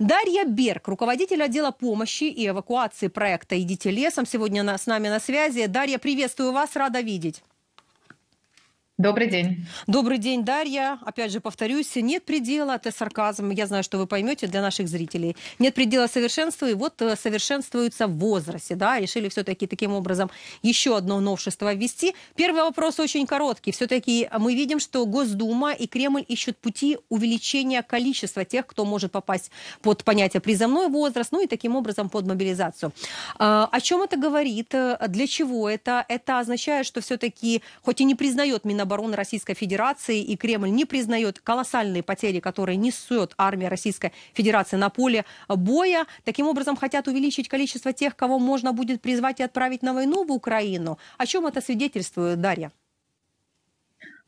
Дарья Берг, руководитель отдела помощи и эвакуации проекта «Идите лесом», сегодня с нами на связи. Дарья, приветствую вас, рада видеть. Добрый день. Добрый день, Дарья. Опять же, повторюсь, нет предела, это сарказм, я знаю, что вы поймете для наших зрителей. Нет предела совершенству. и вот э, совершенствуются в возрасте, да, решили все-таки таким образом еще одно новшество ввести. Первый вопрос очень короткий. Все-таки мы видим, что Госдума и Кремль ищут пути увеличения количества тех, кто может попасть под понятие призывной возраст, ну и таким образом под мобилизацию. А, о чем это говорит? Э, для чего это? Это означает, что все-таки, хоть и не признает Минобороны, Минобороны Российской Федерации и Кремль не признает колоссальные потери, которые несет армия Российской Федерации на поле боя. Таким образом, хотят увеличить количество тех, кого можно будет призвать и отправить на войну в Украину. О чем это свидетельствует, Дарья?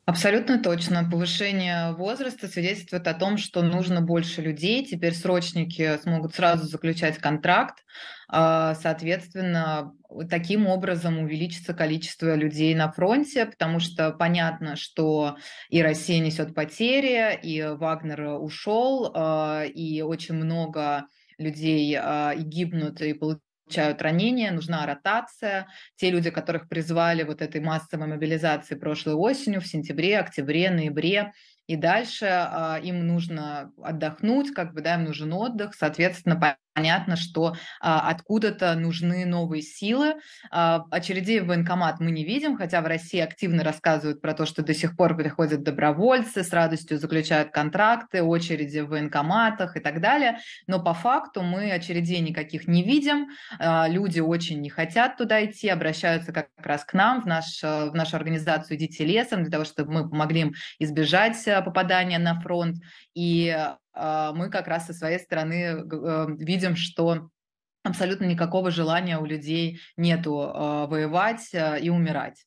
Абсолютно точно. Повышение возраста свидетельствует о том, что нужно больше людей. Теперь срочники смогут сразу заключать контракт. А, соответственно, таким образом увеличится количество людей на фронте, потому что понятно, что и Россия несет потери, и Вагнер ушел, а, и очень много людей а, и гибнут и получают получают ранения, нужна ротация. Те люди, которых призвали вот этой массовой мобилизации прошлой осенью, в сентябре, октябре, ноябре, и дальше э, им нужно отдохнуть, как бы, да, им нужен отдых, соответственно, понятно, что э, откуда-то нужны новые силы. Э, очередей в военкомат мы не видим, хотя в России активно рассказывают про то, что до сих пор приходят добровольцы, с радостью заключают контракты, очереди в военкоматах и так далее, но по факту мы очередей никаких не видим, э, люди очень не хотят туда идти, обращаются как раз к нам, в, наш, в нашу организацию «Идите лесом», для того, чтобы мы помогли им избежать Э, попадания на фронт. И а, мы как раз со своей стороны э, видим, что абсолютно никакого желания у людей нету а, воевать э, и умирать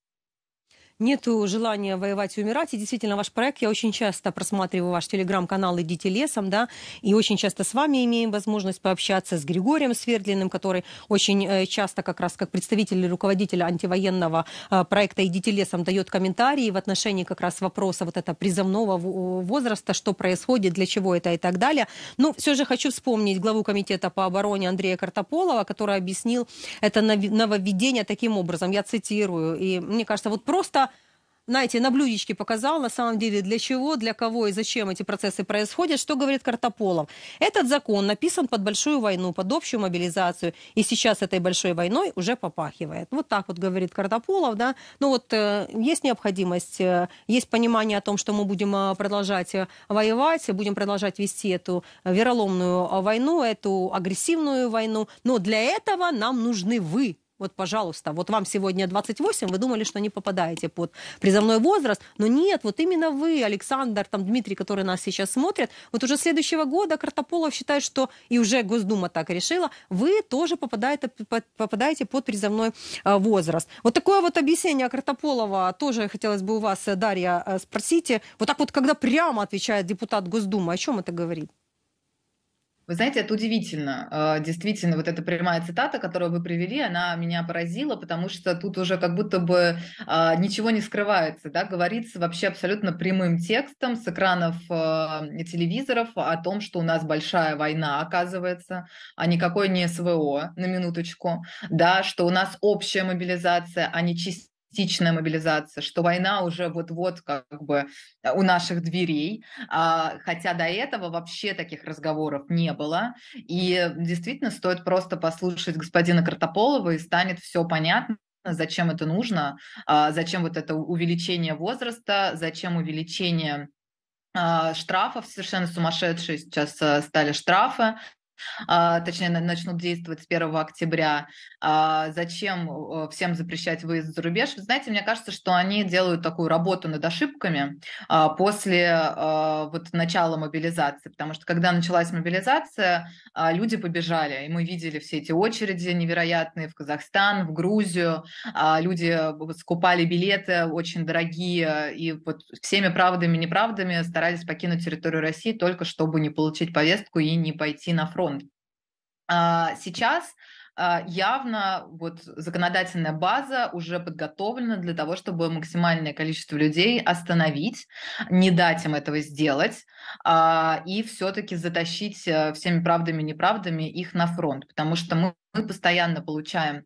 нет желания воевать и умирать. И действительно, ваш проект, я очень часто просматриваю ваш телеграм-канал «Идите лесом», да, и очень часто с вами имеем возможность пообщаться с Григорием Свердлиным, который очень э, часто как раз как представитель и руководитель антивоенного э, проекта «Идите лесом» дает комментарии в отношении как раз вопроса вот этого призывного возраста, что происходит, для чего это и так далее. Но все же хочу вспомнить главу комитета по обороне Андрея Картополова, который объяснил это нововведение таким образом, я цитирую, и мне кажется, вот просто знаете, на блюдечке показал, на самом деле, для чего, для кого и зачем эти процессы происходят. Что говорит Картополов? Этот закон написан под большую войну, под общую мобилизацию, и сейчас этой большой войной уже попахивает. Вот так вот говорит Картополов, да. Ну вот э, есть необходимость, э, есть понимание о том, что мы будем э, продолжать э, воевать, будем продолжать вести эту вероломную э, войну, эту агрессивную войну, но для этого нам нужны вы, вот, пожалуйста, вот вам сегодня 28, вы думали, что не попадаете под призывной возраст, но нет, вот именно вы, Александр, там, Дмитрий, который нас сейчас смотрит, вот уже следующего года Картополов считает, что, и уже Госдума так решила, вы тоже попадаете, попадаете под призывной э, возраст. Вот такое вот объяснение Картополова тоже хотелось бы у вас, э, Дарья, э, спросить. Вот так вот, когда прямо отвечает депутат Госдумы, о чем это говорит? Вы знаете, это удивительно. А, действительно, вот эта прямая цитата, которую вы привели, она меня поразила, потому что тут уже как будто бы а, ничего не скрывается, да, говорится вообще абсолютно прямым текстом с экранов а, телевизоров о том, что у нас большая война, оказывается, а никакой не СВО, на минуточку, да, что у нас общая мобилизация, а не чистая частичная мобилизация, что война уже вот-вот как бы э, у наших дверей, а, хотя до этого вообще таких разговоров не было. И действительно стоит просто послушать господина Картополова и станет все понятно, зачем это нужно, а, зачем вот это увеличение возраста, зачем увеличение а, штрафов совершенно сумасшедшие сейчас э, стали штрафы а, точнее, начнут действовать с 1 октября. А, зачем всем запрещать выезд за рубеж? Знаете, мне кажется, что они делают такую работу над ошибками а, после вот начала мобилизации, потому что когда началась мобилизация, люди побежали, и мы видели все эти очереди невероятные в Казахстан, в Грузию, люди скупали билеты очень дорогие, и вот всеми правдами и неправдами старались покинуть территорию России только чтобы не получить повестку и не пойти на фронт. А, сейчас а, явно вот законодательная база уже подготовлена для того, чтобы максимальное количество людей остановить, не дать им этого сделать а, и все-таки затащить э, всеми правдами и неправдами их на фронт, потому что мы мы постоянно получаем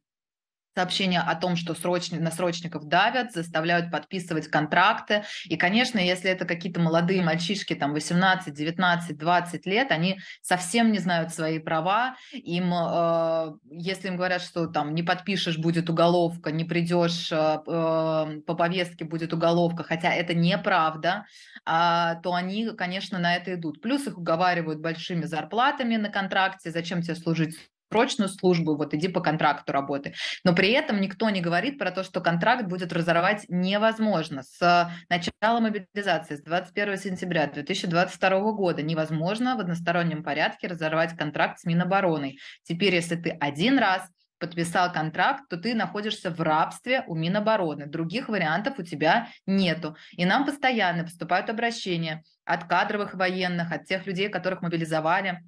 Сообщения о том, что срочни, на срочников давят, заставляют подписывать контракты. И, конечно, если это какие-то молодые мальчишки, там 18, 19, 20 лет, они совсем не знают свои права. Им, э, если им говорят, что там не подпишешь, будет уголовка, не придешь э, э по повестке, будет уголовка, хотя это неправда, э, то они, конечно, на это идут. Плюс их уговаривают большими зарплатами на контракте, зачем тебе служить срочную службу, вот иди по контракту работы. Но при этом никто не говорит про то, что контракт будет разорвать невозможно. С э, начала мобилизации, с 21 сентября 2022 года невозможно в одностороннем порядке разорвать контракт с Минобороны. Теперь, если ты один раз подписал контракт, то ты находишься в рабстве у Минобороны. Других вариантов у тебя нету. И нам постоянно поступают обращения от кадровых военных, от тех людей, которых мобилизовали,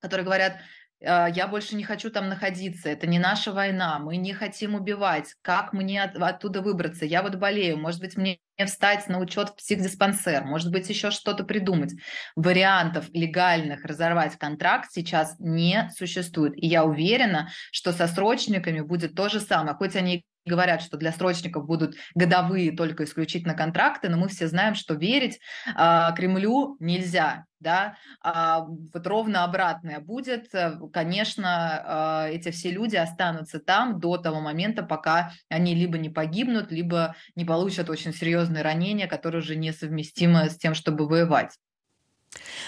которые говорят, а, я больше не хочу там находиться, это не наша война, мы не хотим убивать, как мне от, оттуда выбраться, я вот болею, может быть, мне встать на учет в психдиспансер, может быть, еще что-то придумать. Вариантов легальных разорвать контракт сейчас не существует. И я уверена, что со срочниками будет то же самое, хоть они говорят, что для срочников будут годовые только исключительно контракты, но мы все знаем, что верить э, Кремлю нельзя. Да? А вот ровно обратное будет. Э, конечно, э, эти все люди останутся там до того момента, пока они либо не погибнут, либо не получат очень серьезные ранения, которые уже несовместимы с тем, чтобы воевать.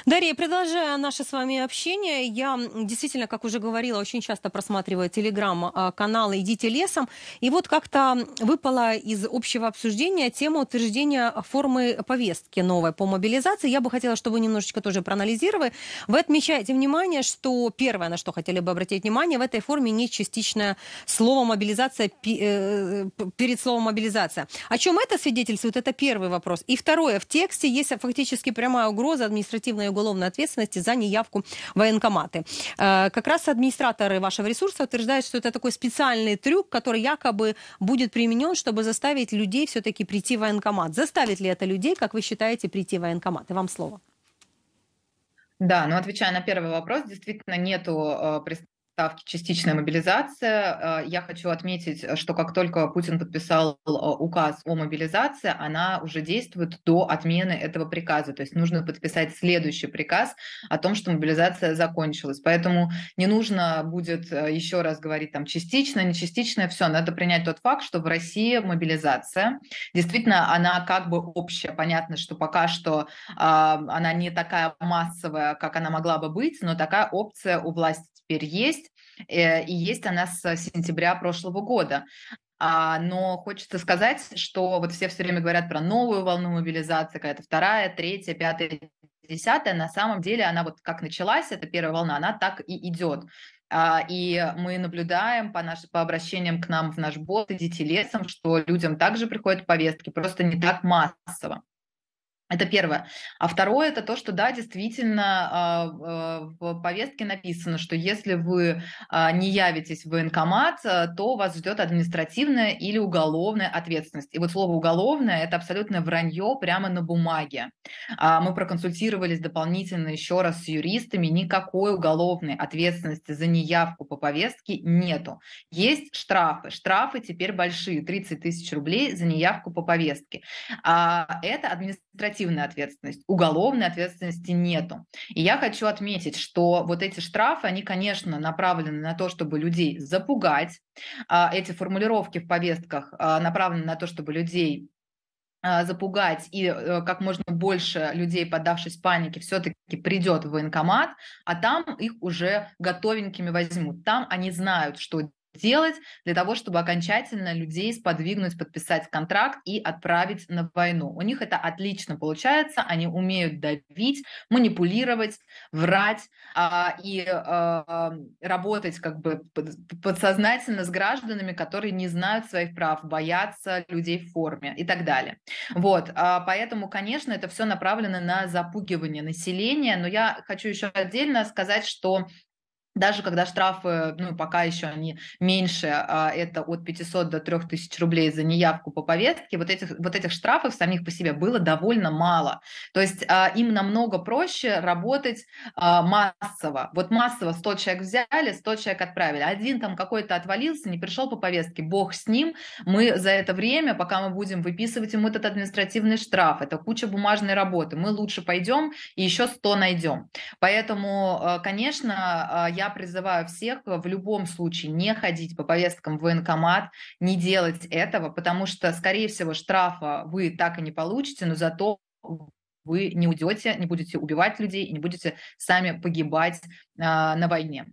Дарья, продолжая наше с вами общение, я действительно, как уже говорила, очень часто просматриваю телеграм-каналы «Идите лесом», и вот как-то выпала из общего обсуждения тема утверждения формы повестки новой по мобилизации. Я бы хотела, чтобы вы немножечко тоже проанализировали. Вы отмечаете внимание, что первое, на что хотели бы обратить внимание, в этой форме не частичное слово «мобилизация» э, перед словом «мобилизация». О чем это свидетельствует? Это первый вопрос. И второе, в тексте есть фактически прямая угроза административного административной и уголовной ответственности за неявку в военкоматы. Э, как раз администраторы вашего ресурса утверждают, что это такой специальный трюк, который якобы будет применен, чтобы заставить людей все-таки прийти в военкомат. Заставит ли это людей, как вы считаете, прийти в военкомат? И вам слово. Да, но ну, отвечая на первый вопрос, действительно нету э, ставки, частичная мобилизация. Э, я хочу отметить, что как только Путин подписал э, указ о мобилизации, она уже действует до отмены этого приказа. То есть нужно подписать следующий приказ о том, что мобилизация закончилась. Поэтому не нужно будет э, еще раз говорить там частично, не частично, все. Надо принять тот факт, что в России мобилизация. Действительно, она как бы общая. Понятно, что пока что она не такая массовая, как она могла бы быть, но такая опция у власти теперь есть, э, и есть она с сентября прошлого года. А, но хочется сказать, что вот все все время говорят про новую волну мобилизации, какая-то вторая, третья, пятая, десятая. На самом деле она вот как началась, эта первая волна, она так и идет. А, и мы наблюдаем по, наш, по обращениям к нам в наш бот и детилесам, что людям также приходят повестки, просто не так массово. Это первое. А второе это то, что да, действительно а, а, в повестке написано, что если вы а, не явитесь в военкомат, то вас ждет административная или уголовная ответственность. И вот слово уголовное это абсолютное вранье прямо на бумаге. Мы проконсультировались дополнительно еще раз с юристами, никакой уголовной ответственности за неявку по повестке нету. Есть штрафы. Штрафы теперь большие, 30 тысяч рублей за неявку по повестке. А Это административная административная ответственность, уголовной ответственности нету. И я хочу отметить, что вот эти штрафы, они, конечно, направлены на то, чтобы людей запугать. А, эти формулировки в повестках а, направлены на то, чтобы людей а, запугать и э, как можно больше людей, поддавшись панике, все-таки придет в военкомат, а там их уже готовенькими возьмут. Там они знают, что сделать для того, чтобы окончательно людей сподвигнуть, подписать контракт и отправить на войну. У них это отлично получается, они умеют давить, манипулировать, врать а, и а, работать как бы подсознательно с гражданами, которые не знают своих прав, боятся людей в форме и так далее. Вот, а, поэтому, конечно, это все направлено на запугивание населения, но я хочу еще отдельно сказать, что даже когда штрафы, ну, пока еще они меньше, а, это от 500 до 3000 рублей за неявку по повестке, вот этих, вот этих штрафов самих по себе было довольно мало. То есть а, им намного проще работать а, массово. Вот массово 100 человек взяли, 100 человек отправили. Один там какой-то отвалился, не пришел по повестке, бог с ним. Мы за это время, пока мы будем выписывать ему этот административный штраф, это куча бумажной работы, мы лучше пойдем и еще 100 найдем. Поэтому, конечно, я призываю всех э, в любом случае не ходить по повесткам в военкомат, не делать этого, потому что, скорее всего, штрафа вы так и не получите, но зато вы не уйдете, не будете убивать людей и не будете сами погибать э, на войне.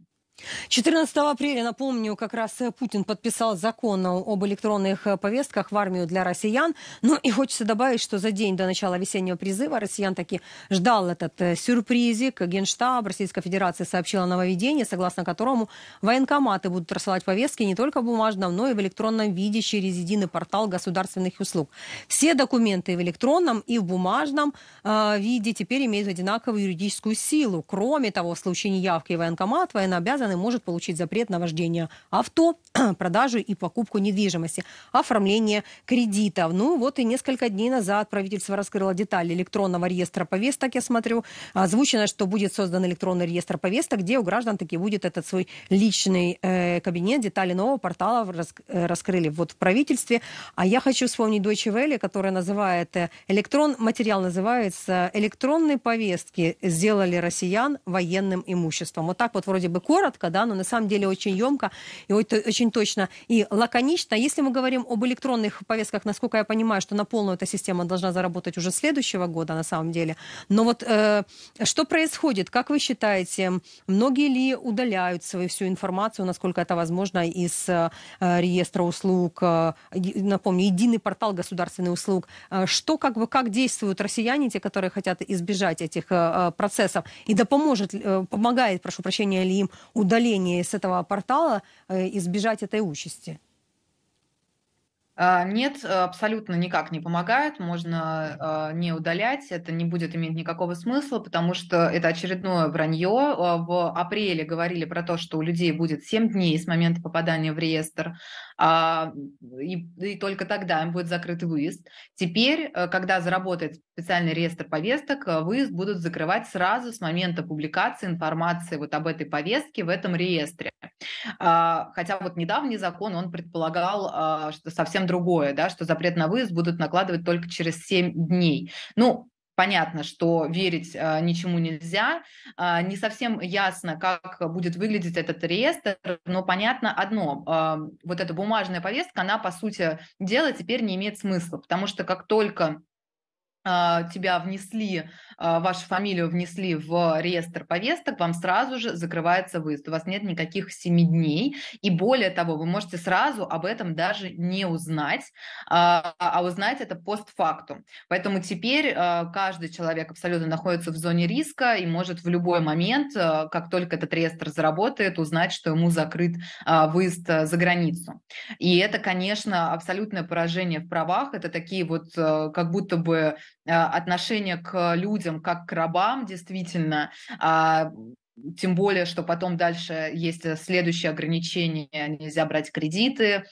14 апреля, напомню, как раз э, Путин подписал закон об электронных э, повестках в армию для россиян. Ну и хочется добавить, что за день до начала весеннего призыва россиян таки ждал этот э, сюрпризик. Генштаб Российской Федерации сообщил о нововведении, согласно которому военкоматы будут рассылать повестки не только в бумажном, но и в электронном виде через единый портал государственных услуг. Все документы в электронном и в бумажном э, виде теперь имеют одинаковую юридическую силу. Кроме того, в случае неявки военкомат военнообязанный граждан может получить запрет на вождение авто, продажу и покупку недвижимости, оформление кредитов. Ну вот и несколько дней назад правительство раскрыло детали электронного реестра повесток, я смотрю. Озвучено, что будет создан электронный реестр повесток, где у граждан таки будет этот свой личный э, кабинет. Детали нового портала рас, э, раскрыли вот в правительстве. А я хочу вспомнить Deutsche Welle, которая называет э, электрон, материал называется «Электронные повестки сделали россиян военным имуществом». Вот так вот вроде бы коротко, кратко, да, но на самом деле очень емко и э, очень точно и лаконично. А если мы говорим об электронных повестках, насколько я понимаю, что на полную эта система должна заработать уже следующего года на самом деле. Но вот э, что происходит? Как вы считаете, многие ли удаляют свою всю информацию, насколько это возможно, из э, реестра услуг? Э, напомню, единый портал государственных услуг. Э, что как бы как действуют россияне, те, которые хотят избежать этих э, э процессов? И да поможет, э, помогает, прошу прощения, ли им удаления с этого портала э, избежать этой участи? А, нет, э, абсолютно никак не помогает, можно а, не удалять, это не будет иметь никакого смысла, потому что это очередное вранье. А, в апреле говорили про то, что у людей будет 7 дней с момента попадания в реестр, и, и только тогда им будет закрыт выезд. Теперь, э, когда заработает специальный реестр повесток, э, выезд будут закрывать сразу с момента публикации информации вот об этой повестке в этом реестре. Хотя вот недавний закон, он предполагал, что совсем другое, да, что запрет на выезд будут накладывать только через 7 дней. Ну, Понятно, что верить э, ничему нельзя. Э, не совсем ясно, как будет выглядеть этот реестр, но понятно одно. Э, вот эта бумажная повестка, она, по сути дела, теперь не имеет смысла, потому что как только а, тебя внесли, а, вашу фамилию внесли в реестр повесток, вам сразу же закрывается выезд. У вас нет никаких семи дней. И более того, вы можете сразу об этом даже не узнать, а, а узнать это постфактум. Поэтому теперь каждый человек абсолютно находится в зоне риска и может в любой момент, как только этот реестр заработает, узнать, что ему закрыт выезд за границу. И это, конечно, абсолютное поражение в правах. Это такие вот как будто бы а, отношение к людям как к рабам, действительно, а, тем более, что потом дальше есть следующее ограничение, нельзя брать кредиты,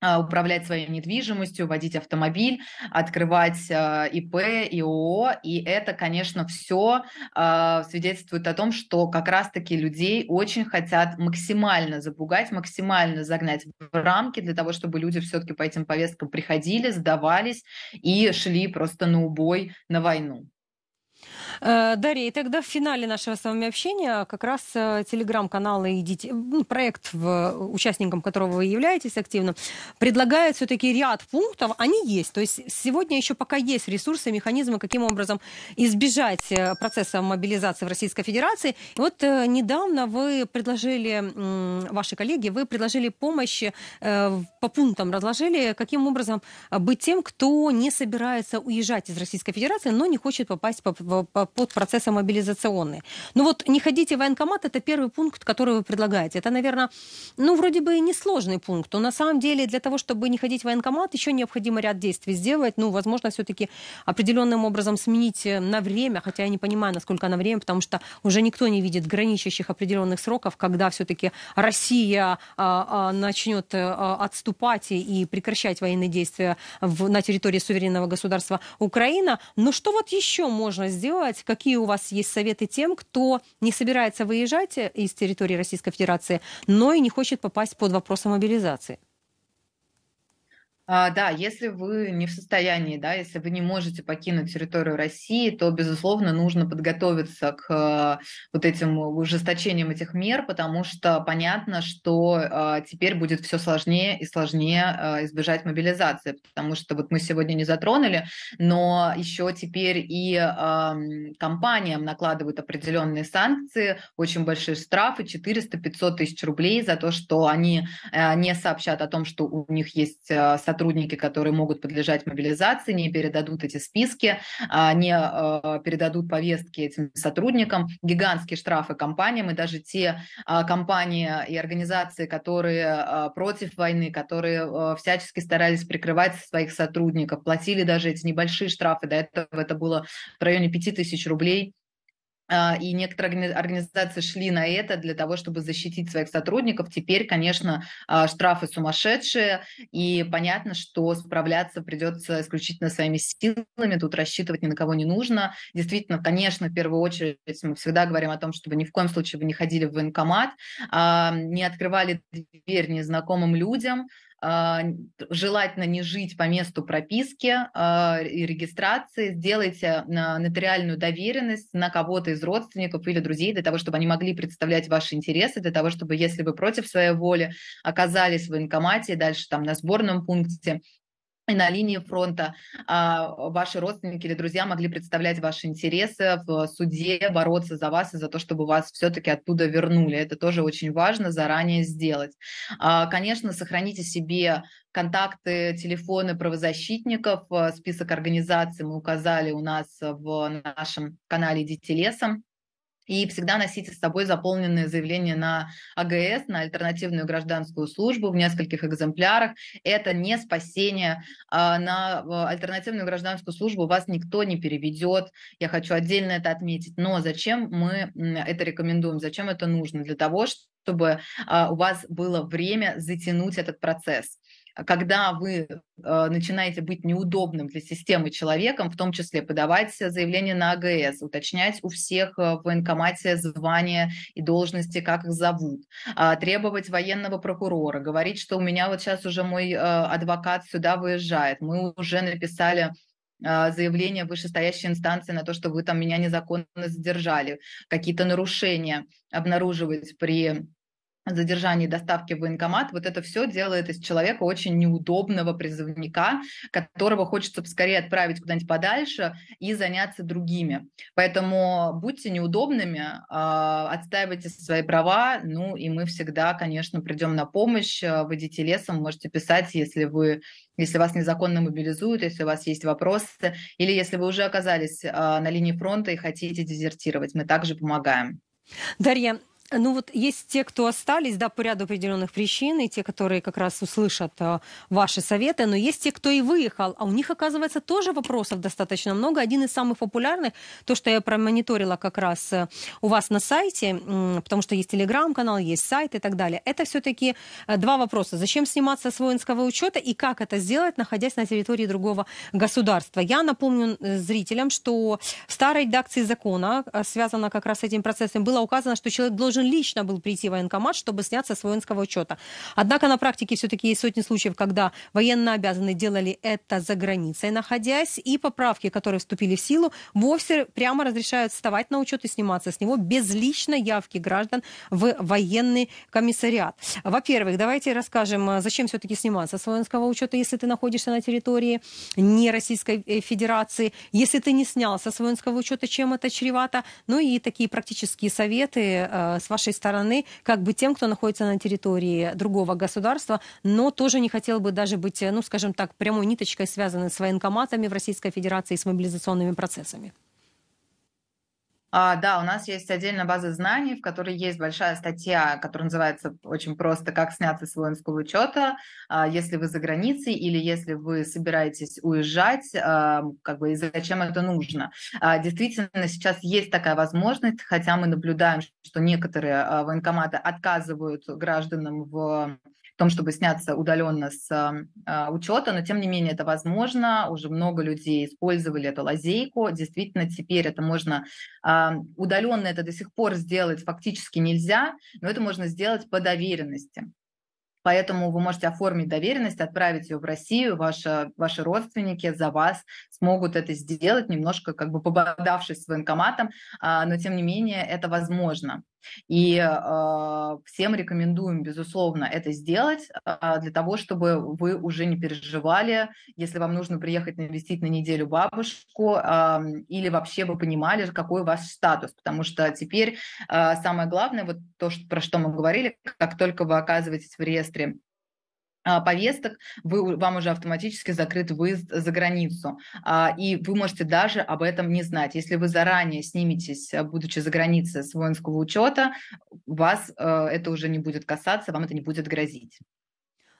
а, управлять своей недвижимостью, водить автомобиль, открывать а, ИП, ИО. И это, конечно, все а, свидетельствует о том, что как раз-таки людей очень хотят максимально запугать, максимально загнать в рамки для того, чтобы люди все-таки по этим повесткам приходили, сдавались и шли просто на убой, на войну. Э, Дарья, и тогда в финале нашего с вами общения как раз э, телеграм-канал и детей, ну, проект, участником которого вы являетесь активно, предлагает все-таки ряд пунктов. Они есть. То есть сегодня еще пока есть ресурсы, механизмы, каким образом избежать э, процесса мобилизации в Российской Федерации. И вот недавно вы предложили, ваши коллеги, вы предложили помощь по пунктам, разложили, каким образом быть тем, кто не собирается уезжать из Российской Федерации, но не хочет попасть по, по под процессы мобилизационные. Ну вот не ходите в военкомат, это первый пункт, который вы предлагаете. Это, наверное, ну вроде бы и несложный пункт, но на самом деле для того, чтобы не ходить в военкомат, еще необходимо ряд действий сделать. Ну, возможно, все-таки определенным образом сменить э, на время, хотя я не понимаю, насколько на время, потому что уже никто не видит граничащих определенных сроков, когда все-таки Россия а, а, начнет э, а, отступать и прекращать военные действия в, на территории суверенного государства Украина. Но что вот еще можно сделать? узнать, какие у вас есть советы тем, кто не собирается выезжать э, из территории Российской Федерации, но и не хочет попасть под вопрос о мобилизации. А, да, если вы не в состоянии, да, если вы не можете покинуть территорию России, то, безусловно, нужно подготовиться к а, вот этим ужесточениям этих мер, потому что понятно, что а, теперь будет все сложнее и сложнее а, избежать мобилизации, потому что вот мы сегодня не затронули, но еще теперь и а, компаниям накладывают определенные санкции, очень большие штрафы, 400-500 тысяч рублей за то, что они а, не сообщат о том, что у них есть а, сотрудники сотрудники, которые могут подлежать мобилизации, не передадут эти списки, а, не а, передадут повестки этим сотрудникам. Гигантские штрафы компаниям, и даже те а, компании и организации, которые против войны, которые всячески старались прикрывать своих сотрудников, платили даже эти небольшие штрафы, до этого это было в районе 5000 рублей а, и некоторые организации шли на это для того, чтобы защитить своих сотрудников. Теперь, конечно, а, штрафы сумасшедшие, и понятно, что справляться придется исключительно своими силами, тут рассчитывать ни на кого не нужно. Действительно, конечно, в первую очередь мы всегда говорим о том, чтобы ни в коем случае вы не ходили в военкомат, а, не открывали дверь незнакомым людям, а, желательно не жить по месту прописки а, и регистрации, сделайте э, нотариальную доверенность на кого-то из родственников или друзей для того, чтобы они могли представлять ваши интересы, для того, чтобы, если вы против своей воли оказались в военкомате и дальше там на сборном пункте, и на линии фронта а, ваши родственники или друзья могли представлять ваши интересы в суде, бороться за вас и за то, чтобы вас все-таки оттуда вернули. Это тоже очень важно заранее сделать. А, конечно, сохраните себе контакты, телефоны правозащитников, список организаций мы указали у нас в нашем канале «Дети лесом» и всегда носите с собой заполненные заявления на АГС, на альтернативную гражданскую службу в нескольких экземплярах. Это не спасение. А, на альтернативную гражданскую службу вас никто не переведет. Я хочу отдельно это отметить. Но зачем мы это рекомендуем? Зачем это нужно? Для того, чтобы а, у вас было время затянуть этот процесс когда вы э, начинаете быть неудобным для системы человеком, в том числе подавать заявление на АГС, уточнять у всех э, в военкомате звания и должности, как их зовут, а, требовать военного прокурора, говорить, что у меня вот сейчас уже мой э, адвокат сюда выезжает, мы уже написали заявление вышестоящей инстанции на то, что вы там меня незаконно задержали, какие-то нарушения обнаруживать при задержание доставки в военкомат, вот это все делает из человека очень неудобного призывника, которого хочется поскорее отправить куда-нибудь подальше и заняться другими. Поэтому будьте неудобными, а, отстаивайте свои права, ну и мы всегда, конечно, придем на помощь, а, вы лесом, можете писать, если вы если вас незаконно мобилизуют, если у вас есть вопросы, или если вы уже оказались а, на линии фронта и хотите дезертировать, мы также помогаем. Дарья, ну вот есть те, кто остались, да, по ряду определенных причин, и те, которые как раз услышат э, ваши советы, но есть те, кто и выехал, а у них, оказывается, тоже вопросов достаточно много. Один из самых популярных, то, что я промониторила как раз э, у вас на сайте, э, потому что есть телеграм-канал, есть сайт и так далее, это все-таки э, два вопроса. Зачем сниматься с воинского учета и как это сделать, находясь на территории другого государства? Я напомню зрителям, что в старой редакции закона, э, связано как раз с этим процессом, было указано, что человек должен должен лично был прийти в военкомат, чтобы сняться с воинского учета. Однако на практике все-таки есть сотни случаев, когда военно обязаны делали это за границей, находясь, и поправки, которые вступили в силу, вовсе прямо разрешают вставать на учет и сниматься с него без личной явки граждан в военный комиссариат. Во-первых, давайте расскажем, а, зачем все-таки сниматься с воинского учета, если ты находишься на территории не Российской э, Федерации, если ты не снялся с воинского учета, чем это чревато, ну и такие практические советы, а, с вашей стороны, как бы тем, кто находится на территории другого государства, но тоже не хотел бы даже быть, э, ну, скажем так, прямой ниточкой связанной с военкоматами в Российской Федерации, и с мобилизационными процессами? А, да, у нас есть отдельная база знаний, в которой есть большая статья, которая называется очень просто «Как сняться с воинского учета», а, если вы за границей или если вы собираетесь уезжать, а, как бы и зачем это нужно. Действительно, сейчас есть такая возможность, хотя мы наблюдаем, что некоторые военкоматы отказывают гражданам в том, чтобы сняться удаленно с а, учета, но тем не менее это возможно, уже много людей использовали эту лазейку, действительно теперь это можно, а, удаленно это до сих пор сделать фактически нельзя, но это можно сделать по доверенности. Поэтому вы можете оформить доверенность, отправить ее в Россию, ваши, ваши родственники за вас смогут это сделать, немножко как бы пободавшись с военкоматом, а, но тем не менее это возможно. И э, всем рекомендуем, безусловно, это сделать э, для того, чтобы вы уже не переживали, если вам нужно приехать навестить на неделю бабушку, э, или вообще вы понимали, какой у вас статус. Потому что теперь э, самое главное, вот то, что, про что мы говорили, как только вы оказываетесь в реестре а, повесток, вы, вам уже автоматически закрыт выезд за границу. А, и вы можете даже об этом не знать. Если вы заранее сниметесь, а, будучи за границей с воинского учета, вас это уже не будет касаться, вам это не будет грозить.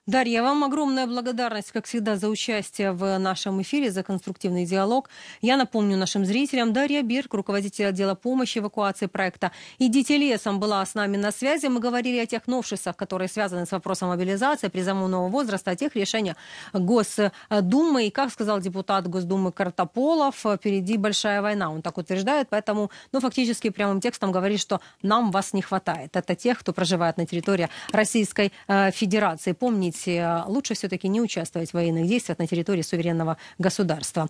Дарья, вам огромная благодарность, как всегда, за участие в нашем эфире, за конструктивный диалог. Я напомню нашим зрителям, Дарья Бирк, руководитель отдела помощи эвакуации проекта «Идите лесом» была с нами на связи. Мы говорили о тех новшествах, которые связаны с вопросом мобилизации, призывного возраста, о тех решениях Госдумы. И, как сказал депутат Госдумы Картополов, впереди большая война. Он так утверждает, поэтому, ну, фактически прямым текстом говорит, что нам вас не хватает. Это тех, кто проживает на территории Российской э, Федерации. Помните, думаете, лучше все-таки не участвовать в военных действиях на территории суверенного государства?